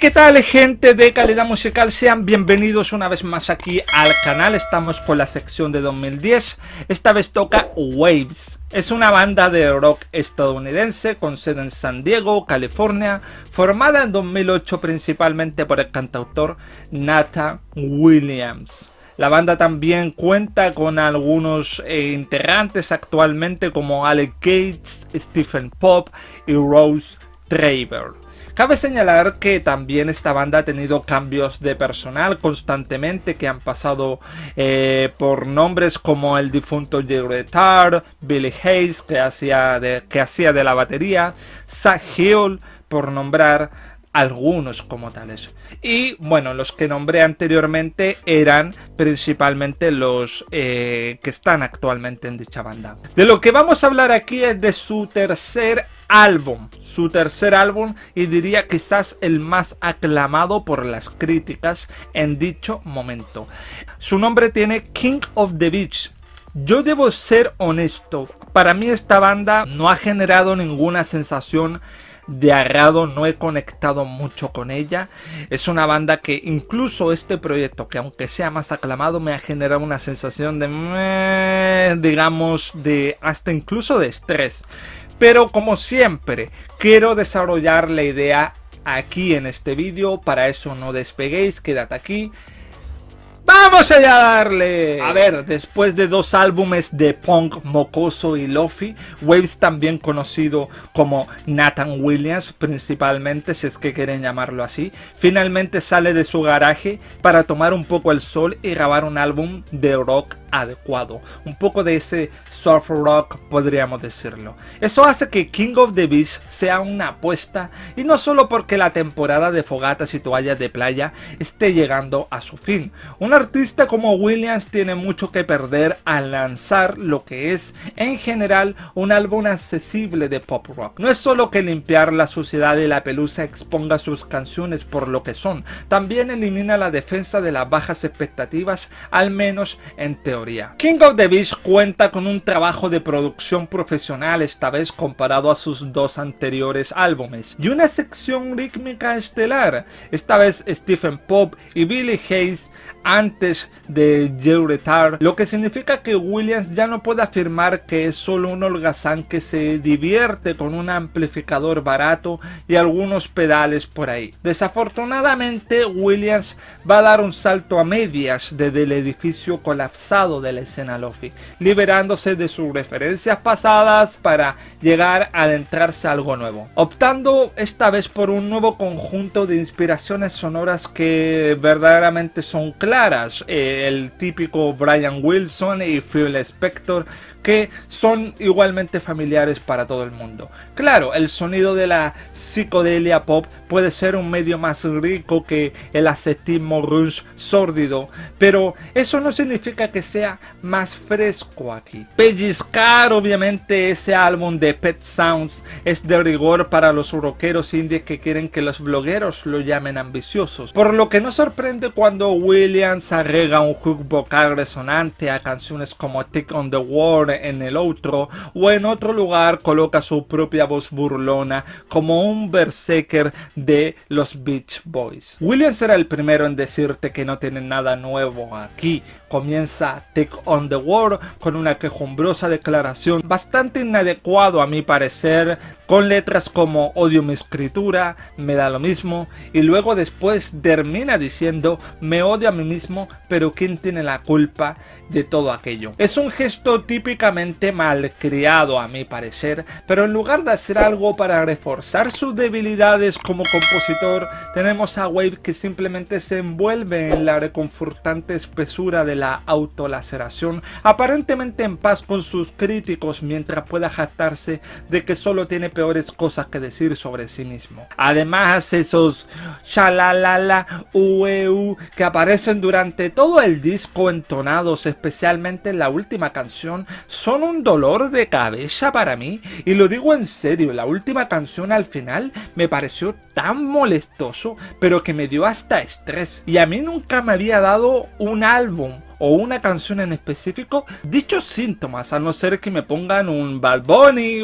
¿qué tal gente de Calidad Musical? Sean bienvenidos una vez más aquí al canal. Estamos con la sección de 2010. Esta vez toca Waves. Es una banda de rock estadounidense con sede en San Diego, California, formada en 2008 principalmente por el cantautor Nathan Williams. La banda también cuenta con algunos eh, integrantes actualmente como Alec Gates, Stephen Pop y Rose Traver. Cabe señalar que también esta banda ha tenido cambios de personal constantemente que han pasado eh, por nombres como el difunto Jerry Tarr, Billy Hayes que hacía de, que hacía de la batería, Zach Hill por nombrar algunos como tales. Y bueno, los que nombré anteriormente eran principalmente los eh, que están actualmente en dicha banda. De lo que vamos a hablar aquí es de su tercer álbum, su tercer álbum y diría quizás el más aclamado por las críticas en dicho momento. Su nombre tiene King of the Beach. Yo debo ser honesto, para mí esta banda no ha generado ninguna sensación de agrado, no he conectado mucho con ella. Es una banda que incluso este proyecto, que aunque sea más aclamado, me ha generado una sensación de, digamos, de hasta incluso de estrés. Pero como siempre, quiero desarrollar la idea aquí en este vídeo. Para eso no despeguéis, quédate aquí. ¡Vamos a darle! A ver, después de dos álbumes de punk mocoso y lofi, Waves también conocido como Nathan Williams principalmente, si es que quieren llamarlo así, finalmente sale de su garaje para tomar un poco el sol y grabar un álbum de rock adecuado, un poco de ese surf rock podríamos decirlo. Eso hace que King of the Beach sea una apuesta y no solo porque la temporada de fogatas y toallas de playa esté llegando a su fin. Un artista como Williams tiene mucho que perder al lanzar lo que es en general un álbum accesible de pop rock. No es solo que limpiar la suciedad de la pelusa exponga sus canciones por lo que son, también elimina la defensa de las bajas expectativas, al menos en teoría. King of the Beach cuenta con un trabajo de producción profesional esta vez comparado a sus dos anteriores álbumes y una sección rítmica estelar, esta vez Stephen Pope y Billy Hayes antes de Joe lo que significa que Williams ya no puede afirmar que es solo un holgazán que se divierte con un amplificador barato y algunos pedales por ahí. Desafortunadamente Williams va a dar un salto a medias desde el edificio colapsado de la escena liberándose de sus referencias pasadas para llegar a adentrarse a algo nuevo, optando esta vez por un nuevo conjunto de inspiraciones sonoras que verdaderamente son claras, eh, el típico Brian Wilson y Phil Spector que son igualmente familiares para todo el mundo. Claro, el sonido de la psicodelia pop puede ser un medio más rico que el ascetismo rush sórdido, pero eso no significa que más fresco aquí. Pellizcar obviamente ese álbum de Pet Sounds es de rigor para los rockeros indies que quieren que los blogueros lo llamen ambiciosos, por lo que no sorprende cuando Williams agrega un hook vocal resonante a canciones como Tick on the Wall en el otro. o en otro lugar coloca su propia voz burlona como un berserker de los Beach Boys. Williams era el primero en decirte que no tiene nada nuevo aquí, comienza Take on the World con una quejumbrosa declaración bastante inadecuado a mi parecer, con letras como odio mi escritura, me da lo mismo, y luego después termina diciendo me odio a mí mismo, pero ¿quién tiene la culpa de todo aquello? Es un gesto típicamente malcriado a mi parecer, pero en lugar de hacer algo para reforzar sus debilidades como compositor, tenemos a Wave que simplemente se envuelve en la reconfortante espesura de la autolación aparentemente en paz con sus críticos mientras pueda jactarse de que solo tiene peores cosas que decir sobre sí mismo. Además esos chalalala ueu que aparecen durante todo el disco entonados especialmente en la última canción son un dolor de cabeza para mí y lo digo en serio, la última canción al final me pareció tan molestoso pero que me dio hasta estrés y a mí nunca me había dado un álbum o una canción en específico dichos síntomas, a no ser que me pongan un Bad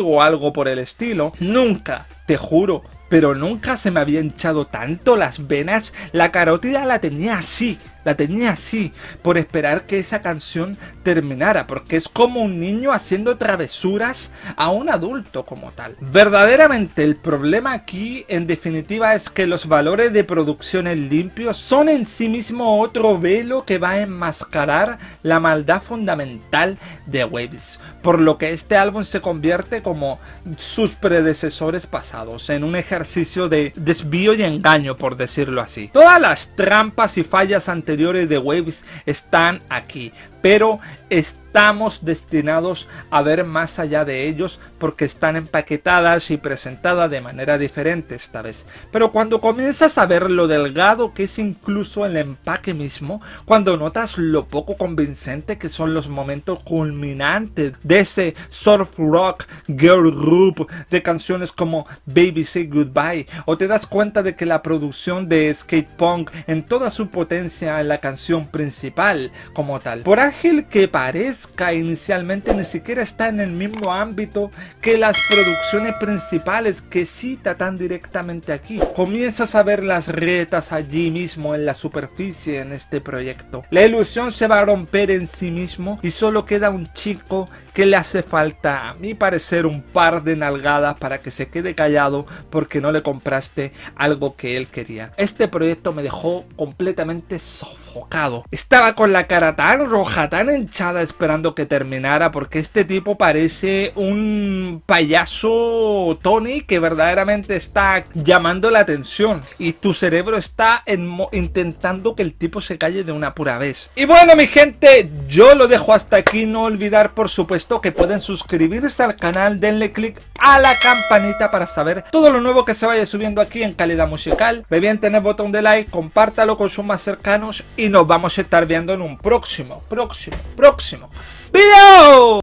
o algo por el estilo. Nunca, te juro, pero nunca se me había hinchado tanto las venas, la carótida la tenía así, la tenía así, por esperar que esa canción terminara, porque es como un niño haciendo travesuras a un adulto como tal. Verdaderamente el problema aquí en definitiva es que los valores de en limpios son en sí mismo otro velo que va a enmascarar la maldad fundamental de Waves, por lo que este álbum se convierte como sus predecesores pasados, en un ejercicio de desvío y engaño por decirlo así. Todas las trampas y fallas ante anteriores de Waves están aquí. Pero es, estamos destinados a ver más allá de ellos porque están empaquetadas y presentadas de manera diferente esta vez. Pero cuando comienzas a ver lo delgado que es incluso el empaque mismo, cuando notas lo poco convincente que son los momentos culminantes de ese surf rock girl group de canciones como Baby Say Goodbye, o te das cuenta de que la producción de skate punk en toda su potencia en la canción principal como tal, por Ángel que parece inicialmente ni siquiera está en el mismo ámbito que las producciones principales que cita tan directamente aquí. Comienzas a ver las retas allí mismo en la superficie en este proyecto. La ilusión se va a romper en sí mismo y solo queda un chico que le hace falta, a mi parecer, un par de nalgadas para que se quede callado porque no le compraste algo que él quería. Este proyecto me dejó completamente sofocado. Estaba con la cara tan roja, tan hinchada esperando que terminara porque este tipo parece un payaso Tony que verdaderamente está llamando la atención y tu cerebro está en intentando que el tipo se calle de una pura vez. Y bueno mi gente, yo lo dejo hasta aquí, no olvidar por supuesto que pueden suscribirse al canal, denle click a la campanita para saber todo lo nuevo que se vaya subiendo aquí en Calidad Musical. Ve bien tener botón de like, compártalo con sus más cercanos y nos vamos a estar viendo en un próximo, próximo, próximo video.